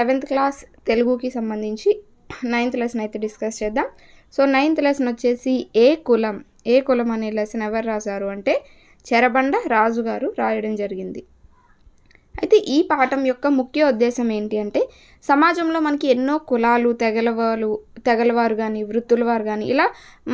seventh class తెలుగుకి సంబంధించి ninth lesson అయితే డిస్కస్ చేద్దాం సో నైన్త్ లెసన్ వచ్చేసి ఏ కులం ఏ కులం అనే లెసన్ ఎవరు రాశారు అంటే చెరబండ రాజు గారు రాయడం జరిగింది అయితే ఈ పాఠం యొక్క ముఖ్య ఉద్దేశం ఏంటి అంటే సమాజంలో మనకి ఎన్నో కులాలు తెగలవారు తెగలవారు కానీ వృత్తుల వారు కానీ ఇలా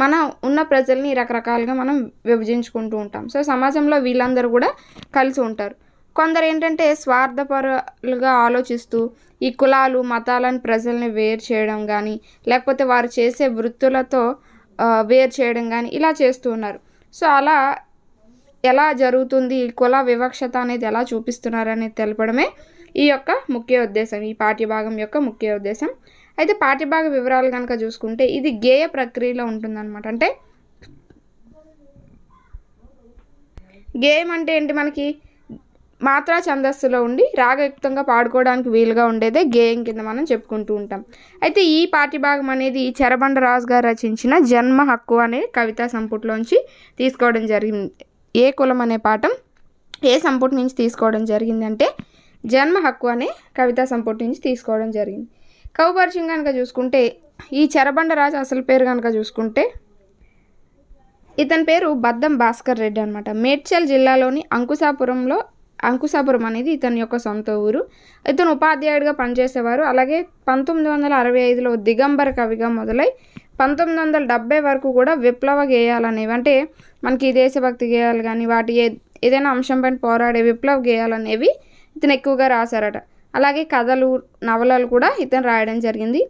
మన ఉన్న ప్రజల్ని రకరకాలుగా మనం విభజించుకుంటూ ఉంటాం సో సమాజంలో వీళ్ళందరూ కూడా కలిసి ఉంటారు కొందరు ఏంటంటే స్వార్థపరులుగా ఆలోచిస్తూ ఈ కులాలు మతాలను ప్రజల్ని వేరు చేయడం కానీ లేకపోతే వారు చేసే వృత్తులతో వేరు చేయడం కానీ ఇలా చేస్తూ ఉన్నారు సో అలా ఎలా జరుగుతుంది ఈ కుల వివక్షత అనేది ఎలా అనేది తెలపడమే ఈ యొక్క ముఖ్య ఉద్దేశం ఈ పాఠ్యభాగం యొక్క ముఖ్య ఉద్దేశం అయితే పాఠ్యభాగ వివరాలు కనుక చూసుకుంటే ఇది గేయ ప్రక్రియలో ఉంటుందన్నమాట అంటే గేయం అంటే ఏంటి మనకి మాత్రా ఛందస్సులో ఉండి రాగయుక్తంగా పాడుకోవడానికి వీలుగా ఉండేదే గేయం కింద మనం చెప్పుకుంటూ ఉంటాం అయితే ఈ భాగం అనేది చెరబండ రాజు గారు రచించిన జన్మ హక్కు అనే కవితా సంపుట్లోంచి తీసుకోవడం జరిగింది ఏ కులం అనే పాఠం ఏ సంపుటి నుంచి తీసుకోవడం జరిగిందంటే జన్మ హక్కు అనే కవితా సంపుటి నుంచి తీసుకోవడం జరిగింది కౌపరిచయం కనుక చూసుకుంటే ఈ చెరబండ రాజు అసలు పేరు కనుక చూసుకుంటే ఇతని పేరు బద్దం భాస్కర్ రెడ్డి అనమాట మేడ్చల్ జిల్లాలోని అంకుశాపురంలో అంకుశాపురం అనేది ఇతని యొక్క సొంత ఊరు ఇతను ఉపాధ్యాయుడిగా పనిచేసేవారు అలాగే పంతొమ్మిది వందల అరవై ఐదులో దిగంబర కవిగా మొదలై పంతొమ్మిది వందల డెబ్బై వరకు కూడా విప్లవ గేయాలనేవి అంటే మనకి దేశభక్తి గేయాలు కానీ వాటి ఏదైనా అంశం పైన పోరాడే విప్లవ గేయాలనేవి ఇతను ఎక్కువగా రాశారట అలాగే కథలు నవలలు కూడా ఇతను రాయడం జరిగింది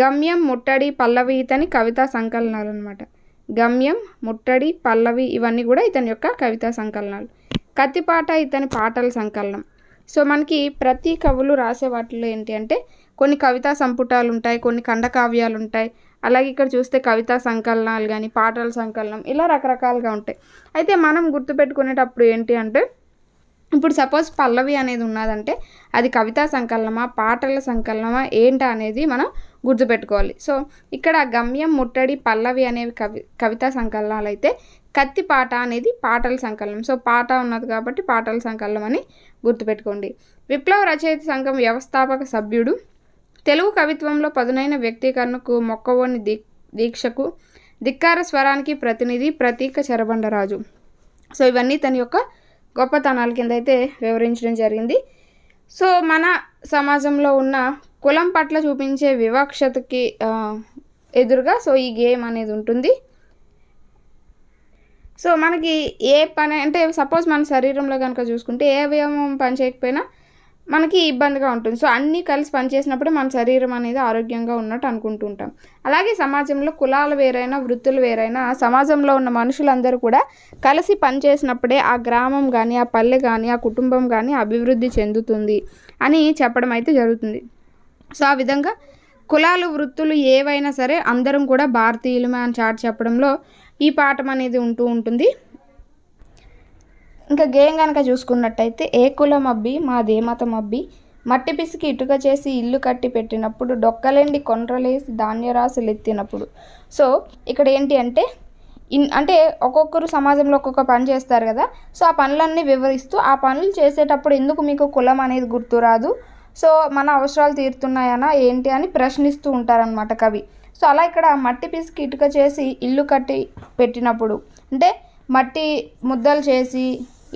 గమ్యం ముట్టడి పల్లవి ఇతని కవితా సంకలనాలు అనమాట గమ్యం ముట్టడి పల్లవి ఇవన్నీ కూడా ఇతని యొక్క కవితా సంకలనాలు కత్తిపాట ఇతని పాటల సంకలనం సో మనకి ప్రతి కవులు రాసే వాటిలో ఏంటి అంటే కొన్ని కవితా సంపుటాలు ఉంటాయి కొన్ని ఖండకావ్యాలు ఉంటాయి అలాగే ఇక్కడ చూస్తే కవితా సంకలనాలు కానీ పాటల సంకలనం ఇలా రకరకాలుగా ఉంటాయి అయితే మనం గుర్తుపెట్టుకునేటప్పుడు ఏంటి అంటే ఇప్పుడు సపోజ్ పల్లవి అనేది ఉన్నదంటే అది కవితా సంకలనమా పాటల సంకలనమా ఏంటా అనేది మనం గుర్తుపెట్టుకోవాలి సో ఇక్కడ గమ్యం ముట్టడి పల్లవి అనేవి కవి కవితా సంకలనాలు అయితే కత్తి పాట అనేది పాటల సంకలనం సో పాట ఉన్నది కాబట్టి పాటల సంకలనం అని గుర్తుపెట్టుకోండి విప్లవ రచయిత సంఘం వ్యవస్థాపక సభ్యుడు తెలుగు కవిత్వంలో పదునైన వ్యక్తీకరణకు మొక్కవోని దీ దీక్షకు ధిక్కార స్వరానికి ప్రతినిధి ప్రతీక చరబండరాజు సో ఇవన్నీ తన యొక్క గొప్పతనాల కింద అయితే వివరించడం జరిగింది సో మన సమాజంలో ఉన్న కులం పట్ల చూపించే వివక్షతకి ఎదురుగా సో ఈ గేమ్ అనేది ఉంటుంది సో మనకి ఏ పని అంటే సపోజ్ మన శరీరంలో కనుక చూసుకుంటే ఏ అవయవం పని చేయకపోయినా మనకి ఇబ్బందిగా ఉంటుంది సో అన్నీ కలిసి పనిచేసినప్పుడే మన శరీరం అనేది ఆరోగ్యంగా ఉన్నట్టు అనుకుంటుంటాం అలాగే సమాజంలో కులాలు వేరైనా వృత్తులు వేరైనా సమాజంలో ఉన్న మనుషులందరూ కూడా కలిసి పనిచేసినప్పుడే ఆ గ్రామం కానీ ఆ పల్లె కానీ ఆ కుటుంబం కానీ అభివృద్ధి చెందుతుంది అని చెప్పడం అయితే జరుగుతుంది సో ఆ విధంగా కులాలు వృత్తులు ఏవైనా సరే అందరం కూడా భారతీయులమే అని చాటు చెప్పడంలో ఈ పాఠం అనేది ఉంటూ ఉంటుంది ఇంకా గేయం కనుక చూసుకున్నట్టయితే ఏ కులం అబ్బి మాదే మతం అబ్బి మట్టి పిసికి ఇటుక చేసి ఇల్లు కట్టి పెట్టినప్పుడు డొక్కలేండి కొండ్రలేసి ధాన్యరాశులు ఎత్తినప్పుడు సో ఇక్కడ ఏంటి అంటే ఇన్ అంటే ఒక్కొక్కరు సమాజంలో ఒక్కొక్క పని చేస్తారు కదా సో ఆ పనులన్నీ వివరిస్తూ ఆ పనులు చేసేటప్పుడు ఎందుకు మీకు కులం అనేది గుర్తురాదు సో మన అవసరాలు తీరుతున్నాయనా ఏంటి అని ప్రశ్నిస్తూ ఉంటారనమాట కవి సో అలా ఇక్కడ మట్టి పిసికి ఇటుక చేసి ఇల్లు కట్టి పెట్టినప్పుడు అంటే మట్టి ముద్దలు చేసి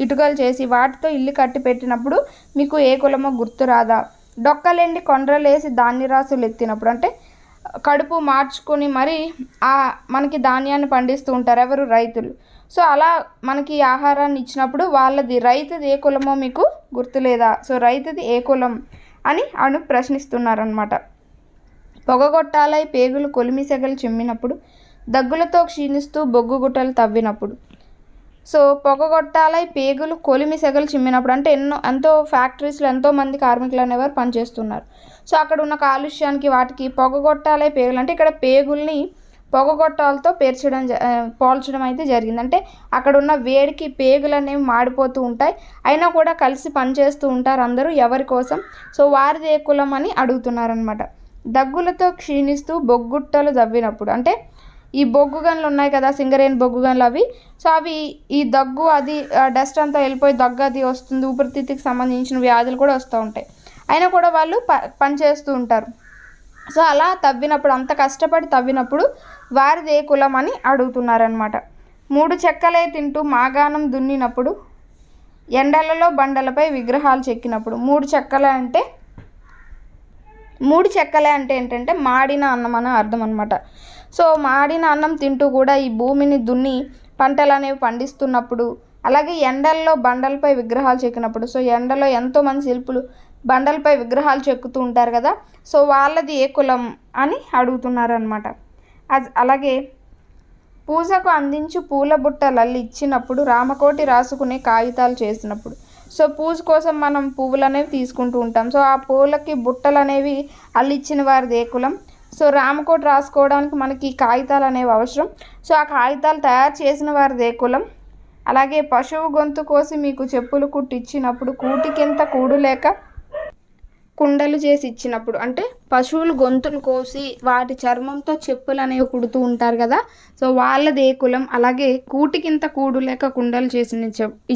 ఇటుకలు చేసి వాటితో ఇల్లు కట్టి పెట్టినప్పుడు మీకు ఏ కులమో గుర్తు రాదా డొక్కలేండి కొండ్రలేసి ధాన్య రాసులు ఎత్తినప్పుడు అంటే కడుపు మార్చుకొని మరి ఆ మనకి ధాన్యాన్ని పండిస్తూ ఉంటారు ఎవరు రైతులు సో అలా మనకి ఆహారాన్ని ఇచ్చినప్పుడు వాళ్ళది రైతుది ఏ కులమో మీకు గుర్తులేదా సో రైతుది ఏ కులం అని అను ప్రశ్నిస్తున్నారనమాట పొగగొట్టాలై పేగులు కొలిమి సెగలు చిమ్మినప్పుడు దగ్గులతో క్షీణిస్తూ బొగ్గు గుట్టలు తవ్వినప్పుడు సో పొగగొట్టాలై పేగులు కొలిమి సెగలు చిమ్మినప్పుడు అంటే ఎన్నో ఎంతో ఫ్యాక్టరీస్లో ఎంతో మంది కార్మికులు అనేవారు పనిచేస్తున్నారు సో అక్కడ ఉన్న కాలుష్యానికి వాటికి పొగగొట్టాలై పేగులు అంటే ఇక్కడ పేగుల్ని పొగగొట్టాలతో పేర్చడం పోల్చడం అయితే జరిగింది అంటే అక్కడ ఉన్న వేడికి పేగులు అనేవి మాడిపోతూ ఉంటాయి అయినా కూడా కలిసి పనిచేస్తూ ఉంటారు అందరూ ఎవరి కోసం సో వారిది ఏ కులం అని అడుగుతున్నారనమాట దగ్గులతో క్షీణిస్తూ బొగ్గుట్టలు దవ్వినప్పుడు అంటే ఈ బొగ్గు గన్లు ఉన్నాయి కదా సింగరేణి బొగ్గు గన్లు అవి సో అవి ఈ దగ్గు అది డస్ట్ అంతా వెళ్ళిపోయి దగ్గు అది వస్తుంది ఊపిరితిత్తుకి సంబంధించిన వ్యాధులు కూడా వస్తూ ఉంటాయి అయినా కూడా వాళ్ళు ప పనిచేస్తూ ఉంటారు సో అలా తవ్వినప్పుడు అంత కష్టపడి తవ్వినప్పుడు వారిది ఏ కులం అని అడుగుతున్నారనమాట మూడు చెక్కలే తింటూ మాగాణం దున్నినప్పుడు ఎండలలో బండలపై విగ్రహాలు చెక్కినప్పుడు మూడు చెక్కల అంటే మూడు చెక్కలే అంటే ఏంటంటే మాడిన అన్నం అని అర్థం అనమాట సో మాడిన అన్నం తింటూ కూడా ఈ భూమిని దున్ని పంటలు అనేవి పండిస్తున్నప్పుడు అలాగే ఎండల్లో బండలపై విగ్రహాలు చెక్కినప్పుడు సో ఎండలో ఎంతోమంది శిల్పులు బండలపై విగ్రహాలు చెక్కుతూ ఉంటారు కదా సో వాళ్ళది ఏ కులం అని అడుగుతున్నారు అనమాట అలాగే పూజకు అందించు పూల బుట్టలు లల్లి ఇచ్చినప్పుడు రామకోటి రాసుకునే కాగితాలు చేసినప్పుడు సో పూజ కోసం మనం పువ్వులు అనేవి తీసుకుంటూ ఉంటాం సో ఆ పువ్వులకి బుట్టలు అనేవి అల్లిచ్చిన వారి దేకులం సో రామకోట రాసుకోవడానికి మనకి కాగితాలు అనేవి అవసరం సో ఆ కాగితాలు తయారు చేసిన వారి దేకులం అలాగే పశువు గొంతు కోసి మీకు చెప్పులు కుట్టిచ్చినప్పుడు కూటికింత కూడు లేక కుండలు చేసి ఇచ్చినప్పుడు అంటే పశువులు గొంతును కోసి వాటి చర్మంతో చెప్పులు అనేవి కుడుతూ ఉంటారు కదా సో వాళ్ళది ఏ కులం అలాగే కూటికింత కూడు లేక కుండలు చేసి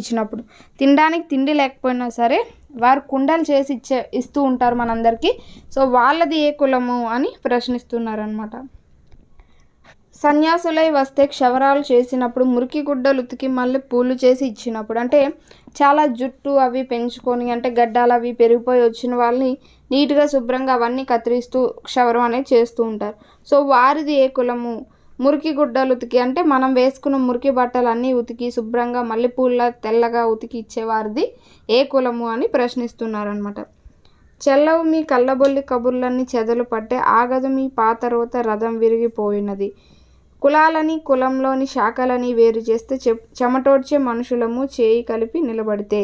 ఇచ్చినప్పుడు తినడానికి తిండి లేకపోయినా సరే వారు కుండలు చేసి ఇచ్చే ఇస్తూ ఉంటారు మనందరికీ సో వాళ్ళది ఏ కులము అని ప్రశ్నిస్తున్నారనమాట సన్యాసులై వస్తే క్షవరాలు చేసినప్పుడు మురికి గుడ్డలు ఉతికి మళ్ళీ పూలు చేసి ఇచ్చినప్పుడు అంటే చాలా జుట్టు అవి పెంచుకొని అంటే గడ్డాలు అవి పెరిగిపోయి వచ్చిన వాళ్ళని నీట్గా శుభ్రంగా అవన్నీ కత్తిరిస్తూ క్షవరం అనేది చేస్తూ ఉంటారు సో వారిది ఏ కులము మురికి గుడ్డలు ఉతికి అంటే మనం వేసుకున్న మురికి బట్టలన్నీ ఉతికి శుభ్రంగా మల్లెపూల తెల్లగా ఉతికి ఇచ్చేవారిది ఏ కులము అని ప్రశ్నిస్తున్నారనమాట చెల్లవు మీ కళ్ళబొల్లి కబుర్లన్నీ చెదలు పట్టే ఆగదు మీ పాత రోత రథం విరిగిపోయినది కులాలని కులంలోని శాఖలని వేరు చేస్తే చె చెమటోడ్చే మనుషులము చేయి కలిపి నిలబడితే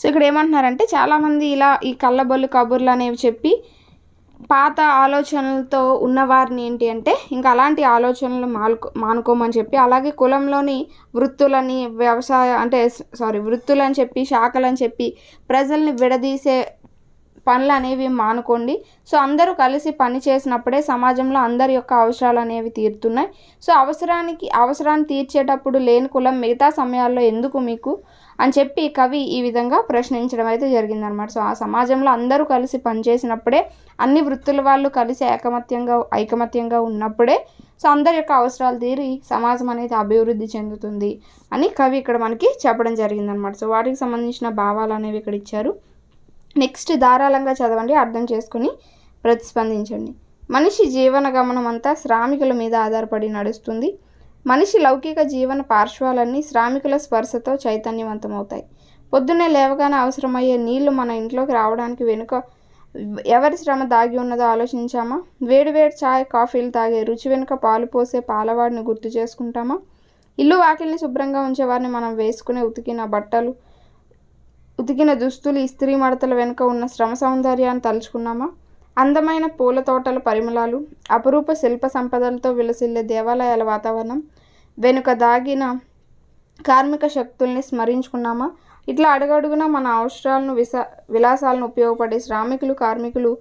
సో ఇక్కడ ఏమంటున్నారంటే చాలామంది ఇలా ఈ కళ్ళబొల్లు కబుర్లు అనేవి చెప్పి పాత ఆలోచనలతో ఉన్నవారిని ఏంటి అంటే ఇంకా అలాంటి ఆలోచనలు మానుకో మానుకోమని చెప్పి అలాగే కులంలోని వృత్తులని వ్యవసాయ అంటే సారీ వృత్తులని చెప్పి శాఖలని చెప్పి ప్రజల్ని విడదీసే పనులు అనేవి మానుకోండి సో అందరూ కలిసి పని చేసినప్పుడే సమాజంలో అందరి యొక్క అవసరాలు అనేవి తీరుతున్నాయి సో అవసరానికి అవసరాన్ని తీర్చేటప్పుడు లేని కులం మిగతా సమయాల్లో ఎందుకు మీకు అని చెప్పి కవి ఈ విధంగా ప్రశ్నించడం అయితే జరిగిందనమాట సో ఆ సమాజంలో అందరూ కలిసి పనిచేసినప్పుడే అన్ని వృత్తుల వాళ్ళు కలిసి ఏకమత్యంగా ఐకమత్యంగా ఉన్నప్పుడే సో అందరి యొక్క అవసరాలు తీరి సమాజం అనేది అభివృద్ధి చెందుతుంది అని కవి ఇక్కడ మనకి చెప్పడం జరిగిందనమాట సో వాటికి సంబంధించిన భావాలు అనేవి ఇక్కడ ఇచ్చారు నెక్స్ట్ ధారాళంగా చదవండి అర్థం చేసుకుని ప్రతిస్పందించండి మనిషి జీవన గమనం అంతా శ్రామికుల మీద ఆధారపడి నడుస్తుంది మనిషి లౌకిక జీవన పార్శ్వాలన్నీ శ్రామికుల స్పర్శతో చైతన్యవంతమవుతాయి పొద్దున్నే లేవగానే అవసరమయ్యే నీళ్లు మన ఇంట్లోకి రావడానికి వెనుక ఎవరి శ్రమ దాగి ఉన్నదో ఆలోచించామా వేడివేడి చాయ్ కాఫీలు తాగే రుచి వెనుక పాలు పోసే పాలవాడిని గుర్తు చేసుకుంటామా ఇల్లు వాకిల్ని శుభ్రంగా ఉంచేవారిని మనం వేసుకునే ఉతికిన బట్టలు ఉతికిన దుస్తులు ఇస్త్రీ మడతల వెనుక ఉన్న శ్రమ సౌందర్యాన్ని తలుచుకున్నామా అందమైన పూల తోటల పరిమళాలు అపురూప శిల్ప సంపదలతో విలసిల్లే దేవాలయాల వాతావరణం వెనుక దాగిన కార్మిక శక్తుల్ని స్మరించుకున్నామా ఇట్లా అడుగడుగునా మన అవసరాలను విసా విలాసాలను ఉపయోగపడే శ్రామికులు కార్మికులు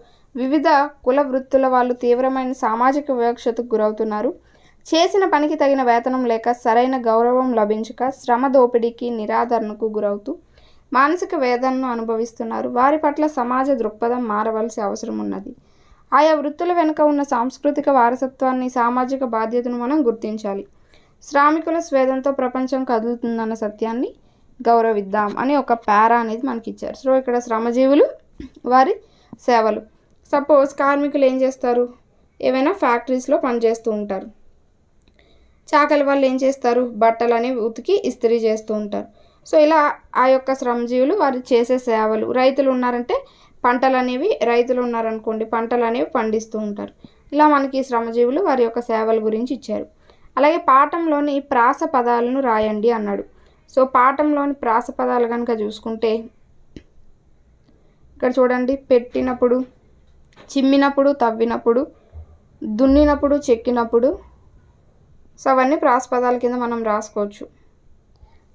వివిధ కుల వృత్తుల వాళ్ళు తీవ్రమైన సామాజిక వివక్షతకు గురవుతున్నారు చేసిన పనికి తగిన వేతనం లేక సరైన గౌరవం లభించక శ్రమ దోపిడీకి నిరాదరణకు గురవుతూ మానసిక వేదనను అనుభవిస్తున్నారు వారి పట్ల సమాజ దృక్పథం మారవలసి అవసరం ఉన్నది ఆయా వృత్తుల వెనుక ఉన్న సాంస్కృతిక వారసత్వాన్ని సామాజిక బాధ్యతను మనం గుర్తించాలి శ్రామికుల స్వేదంతో ప్రపంచం కదులుతుందన్న సత్యాన్ని గౌరవిద్దాం అని ఒక పేరా అనేది మనకి ఇచ్చారు సో ఇక్కడ శ్రమజీవులు వారి సేవలు సపోజ్ కార్మికులు ఏం చేస్తారు ఏవైనా ఫ్యాక్టరీస్లో పనిచేస్తూ ఉంటారు చాకలి వాళ్ళు ఏం చేస్తారు బట్టలు అనేవి ఉతికి ఇస్త్రీ చేస్తూ ఉంటారు సో ఇలా ఆ యొక్క శ్రమజీవులు వారు చేసే సేవలు రైతులు ఉన్నారంటే పంటలు అనేవి రైతులు ఉన్నారనుకోండి పంటలు అనేవి పండిస్తూ ఉంటారు ఇలా మనకి శ్రమజీవులు వారి యొక్క సేవల గురించి ఇచ్చారు అలాగే పాఠంలోని ప్రాస పదాలను రాయండి అన్నాడు సో పాఠంలోని ప్రాస పదాలు కనుక చూసుకుంటే ఇక్కడ చూడండి పెట్టినప్పుడు చిమ్మినప్పుడు తవ్వినప్పుడు దున్నినప్పుడు చెక్కినప్పుడు సో అవన్నీ ప్రాస పదాల కింద మనం రాసుకోవచ్చు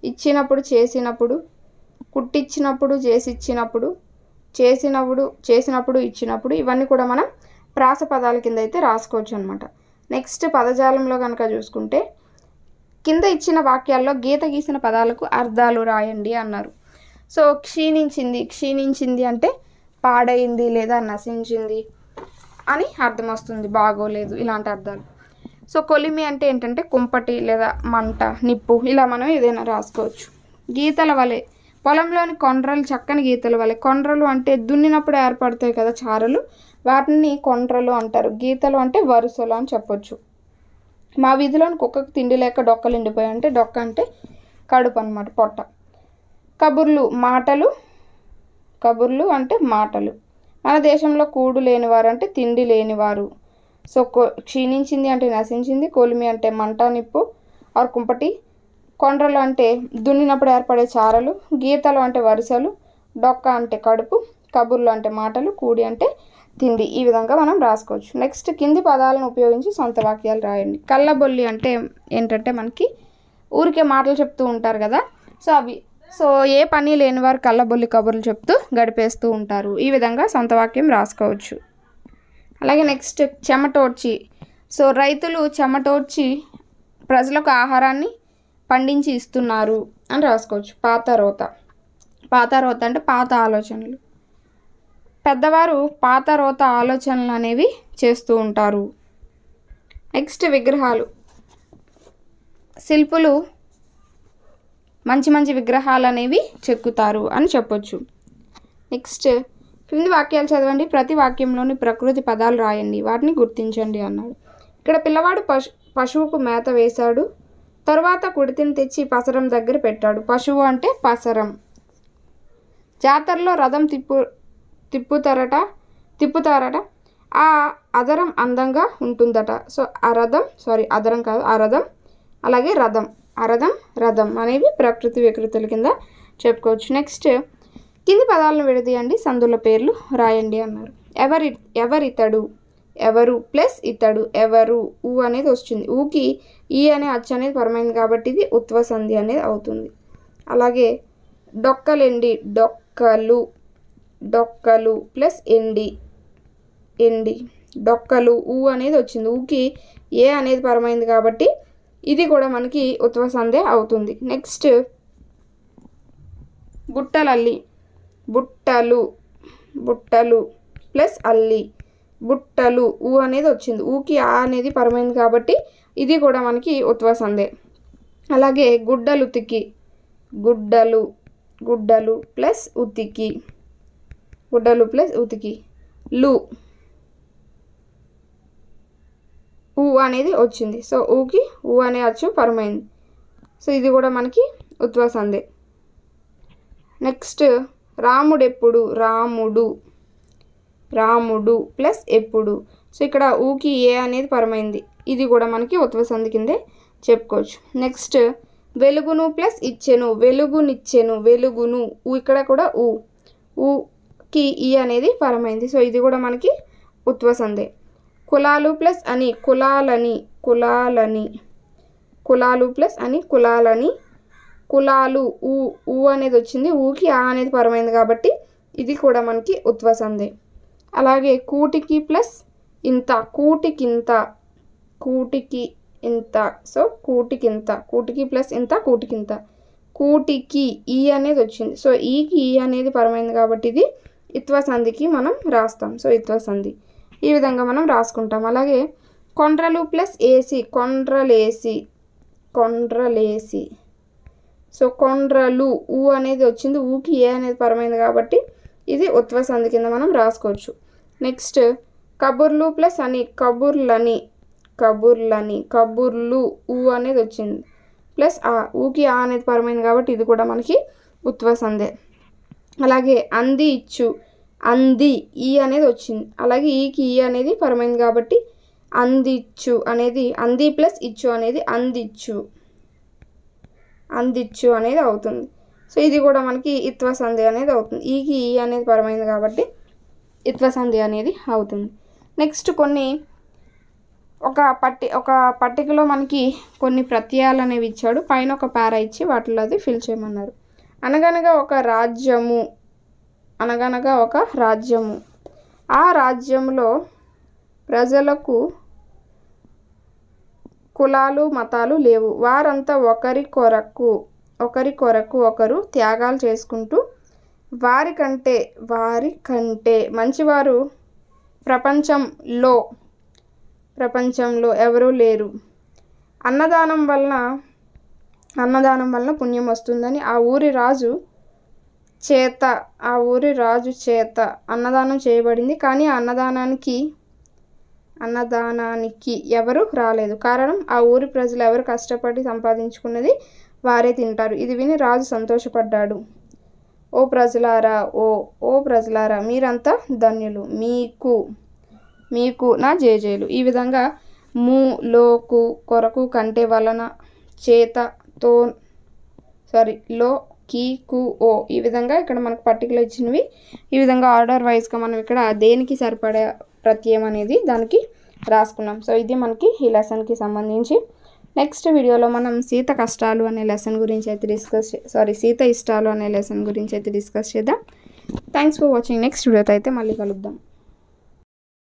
ఇచ్చినప్పుడు చేసినప్పుడు కుట్టిచ్చినప్పుడు చేసి ఇచ్చినప్పుడు చేసినప్పుడు చేసినప్పుడు ఇచ్చినప్పుడు ఇవన్నీ కూడా మనం ప్రాస పదాల కింద అయితే రాసుకోవచ్చు అనమాట నెక్స్ట్ పదజాలంలో కనుక చూసుకుంటే కింద ఇచ్చిన వాక్యాల్లో గీత గీసిన పదాలకు అర్థాలు రాయండి అన్నారు సో క్షీణించింది క్షీణించింది అంటే పాడైంది లేదా నశించింది అని అర్థం వస్తుంది బాగోలేదు ఇలాంటి అర్థాలు సో కొలిమి అంటే ఏంటంటే కుంపటి లేదా మంట నిప్పు ఇలా మనం ఏదైనా రాసుకోవచ్చు గీతల వలె పొలంలోని కొండ్రలు చక్కని గీతల వలె కొండ్రలు అంటే దున్నినప్పుడు ఏర్పడతాయి కదా చారలు వాటిని కొండ్రలు అంటారు గీతలు అంటే వరుసలు అని చెప్పొచ్చు మా వీధిలోని కుక్కకు తిండి లేక డొక్కలు ఎండిపోయాయి అంటే డొక్క అంటే కడుపు అనమాట పొట్ట కబుర్లు మాటలు కబుర్లు అంటే మాటలు మన దేశంలో కూడు లేనివారు అంటే తిండి లేనివారు సో క్షీణించింది అంటే నశించింది కొలిమి అంటే మంట నిప్పు ఆర్ కుంపటి కొండ్రలు అంటే దున్నినప్పుడు ఏర్పడే చారలు గీతలు అంటే వరుసలు డొక్క అంటే కడుపు కబుర్లు అంటే మాటలు కూడి అంటే తిండి ఈ విధంగా మనం రాసుకోవచ్చు నెక్స్ట్ కింది పదాలను ఉపయోగించి సొంత వాక్యాలు రాయండి కళ్ళబొల్లి అంటే ఏంటంటే మనకి ఊరికే మాటలు చెప్తూ ఉంటారు కదా సో అవి సో ఏ పని లేని వారు కళ్ళబొల్లి కబుర్లు చెప్తూ గడిపేస్తూ ఉంటారు ఈ విధంగా సొంత వాక్యం రాసుకోవచ్చు అలాగే నెక్స్ట్ చెమటోడ్చి సో రైతులు చెమటోడ్చి ప్రజలకు ఆహారాన్ని పండించి ఇస్తున్నారు అని రాసుకోవచ్చు పాత రోత పాత రోత అంటే పాత ఆలోచనలు పెద్దవారు పాత రోత ఆలోచనలు అనేవి చేస్తూ ఉంటారు నెక్స్ట్ విగ్రహాలు శిల్పులు మంచి మంచి విగ్రహాలు అనేవి చెక్కుతారు అని చెప్పొచ్చు నెక్స్ట్ క్రింది వాక్యాలు చదవండి ప్రతి వాక్యంలోని ప్రకృతి పదాలు రాయండి వాటిని గుర్తించండి అన్నాడు ఇక్కడ పిల్లవాడు పశు పశువుకు మేత వేశాడు తరువాత కుడితిని తెచ్చి పసరం దగ్గర పెట్టాడు పశువు అంటే పసరం జాతరలో రథం తిప్పు తిప్పుతారట తిప్పుతారట ఆ అదరం అందంగా ఉంటుందట సో ఆ రథం సారీ అదరం కాదు ఆ రథం అలాగే రథం అరథం రథం అనేవి ప్రకృతి వికృతుల కింద చెప్పుకోవచ్చు నెక్స్ట్ కింది పదాలను విడదీయండి సందుల పేర్లు రాయండి అన్నారు ఎవరి ఎవరితడు ఎవరు ప్లస్ ఇతడు ఎవరు ఊ అనేది వచ్చింది ఊకి ఈ అనే అచ్చ అనేది పరమైంది కాబట్టి ఇది ఉత్వ సంధి అనేది అవుతుంది అలాగే ఎండి డొక్కలు డొక్కలు ప్లస్ ఎండి ఎండి డొక్కలు ఊ అనేది వచ్చింది ఊకి ఏ అనేది పరమైంది కాబట్టి ఇది కూడా మనకి ఉత్వ సందే అవుతుంది నెక్స్ట్ గుట్టలల్లి బుట్టలు బుట్టలు ప్లస్ అల్లి బుట్టలు ఊ అనేది వచ్చింది ఊకి ఆ అనేది పరమైంది కాబట్టి ఇది కూడా మనకి ఉత్వసందే అలాగే గుడ్డలు ఉతికి గుడ్డలు గుడ్డలు ప్లస్ ఉతికి గుడ్డలు ప్లస్ ఉతికి లు ఊ అనేది వచ్చింది సో ఊకి ఊ అనే అచ్చు పరమైంది సో ఇది కూడా మనకి ఉత్వసందే నెక్స్ట్ రాముడెప్పుడు రాముడు రాముడు ప్లస్ ఎప్పుడు సో ఇక్కడ ఊకి ఏ అనేది పరమైంది ఇది కూడా మనకి ఉత్వ సంధి కిందే చెప్పుకోవచ్చు నెక్స్ట్ వెలుగును ప్లస్ ఇచ్చెను వెలుగునిచ్చెను వెలుగును ఊ ఇక్కడ కూడా ఊ ఊకి ఈ అనేది పరమైంది సో ఇది కూడా మనకి ఉత్వ సంధి కులాలు ప్లస్ అని కులాలని కులాలని కులాలు ప్లస్ అని కులాలని కులాలు ఊ ఊ అనేది వచ్చింది ఊకి ఆ అనేది పరమైంది కాబట్టి ఇది కూడా మనకి ఉత్వ సంధి అలాగే కూటికి ప్లస్ ఇంత కూటికి ఇంత కూటికి ఇంత సో కూటికి ఇంత కూటికి ప్లస్ ఇంత కూటికి ఇంత కూటికి ఈ అనేది వచ్చింది సో ఈకి ఈ అనేది పరమైంది కాబట్టి ఇది ఇత్వసంధికి సంధికి మనం రాస్తాం సో ఇత్వసంధి సంధి ఈ విధంగా మనం రాసుకుంటాం అలాగే కొండ్రలు ప్లస్ ఏసీ కొండ్రలేసి కొండ్రలేసి సో కొండ్రలు ఊ అనేది వచ్చింది ఊకి ఏ అనేది పరమైంది కాబట్టి ఇది ఉత్వ సంధి కింద మనం రాసుకోవచ్చు నెక్స్ట్ కబుర్లు ప్లస్ అని కబుర్లని కబుర్లని కబుర్లు ఊ అనేది వచ్చింది ప్లస్ ఆ ఊకి ఆ అనేది పరమైంది కాబట్టి ఇది కూడా మనకి ఉత్వ సందే అలాగే అంది ఇచ్చు అంది ఈ అనేది వచ్చింది అలాగే ఈకి ఈ అనేది పరమైంది కాబట్టి అందిచ్చు అనేది అంది ప్లస్ ఇచ్చు అనేది అందిచ్చు అందించు అనేది అవుతుంది సో ఇది కూడా మనకి ఇత్వ సంధి అనేది అవుతుంది ఈకి ఈ అనేది పరమైంది కాబట్టి ఇత్వ సంధి అనేది అవుతుంది నెక్స్ట్ కొన్ని ఒక పట్టి ఒక పట్టికలో మనకి కొన్ని ప్రత్యయాలు అనేవి ఇచ్చాడు పైన ఒక పేర ఇచ్చి వాటిలో అది ఫిల్ చేయమన్నారు అనగనగా ఒక రాజ్యము అనగనగా ఒక రాజ్యము ఆ రాజ్యంలో ప్రజలకు కులాలు మతాలు లేవు వారంతా ఒకరి కొరకు ఒకరి కొరకు ఒకరు త్యాగాలు చేసుకుంటూ వారికంటే వారి కంటే మంచివారు ప్రపంచంలో ప్రపంచంలో ఎవరూ లేరు అన్నదానం వలన అన్నదానం వలన పుణ్యం వస్తుందని ఆ ఊరి రాజు చేత ఆ ఊరి రాజు చేత అన్నదానం చేయబడింది కానీ ఆ అన్నదానానికి అన్నదానానికి ఎవరు రాలేదు కారణం ఆ ఊరి ప్రజలు ఎవరు కష్టపడి సంపాదించుకున్నది వారే తింటారు ఇది విని రాజు సంతోషపడ్డాడు ఓ ప్రజలారా ఓ ఓ ప్రజలారా మీరంతా ధన్యులు మీకు మీకు నా జేజేలు ఈ విధంగా మూ లోకు కొరకు కంటే వలన చేత తో సారీ లో కీ కు ఓ ఈ విధంగా ఇక్కడ మనకు పర్టికులర్ ఇచ్చినవి ఈ విధంగా ఆర్డర్ వైజ్గా మనం ఇక్కడ దేనికి సరిపడే ప్రత్యయం అనేది దానికి రాసుకున్నాం సో ఇది మనకి ఈ లెసన్కి సంబంధించి నెక్స్ట్ వీడియోలో మనం సీత కష్టాలు అనే లెసన్ గురించి అయితే డిస్కస్ సారీ సీత ఇష్టాలు అనే లెసన్ గురించి అయితే డిస్కస్ చేద్దాం థ్యాంక్స్ ఫర్ వాచింగ్ నెక్స్ట్ వీడియోతో అయితే మళ్ళీ కలుద్దాం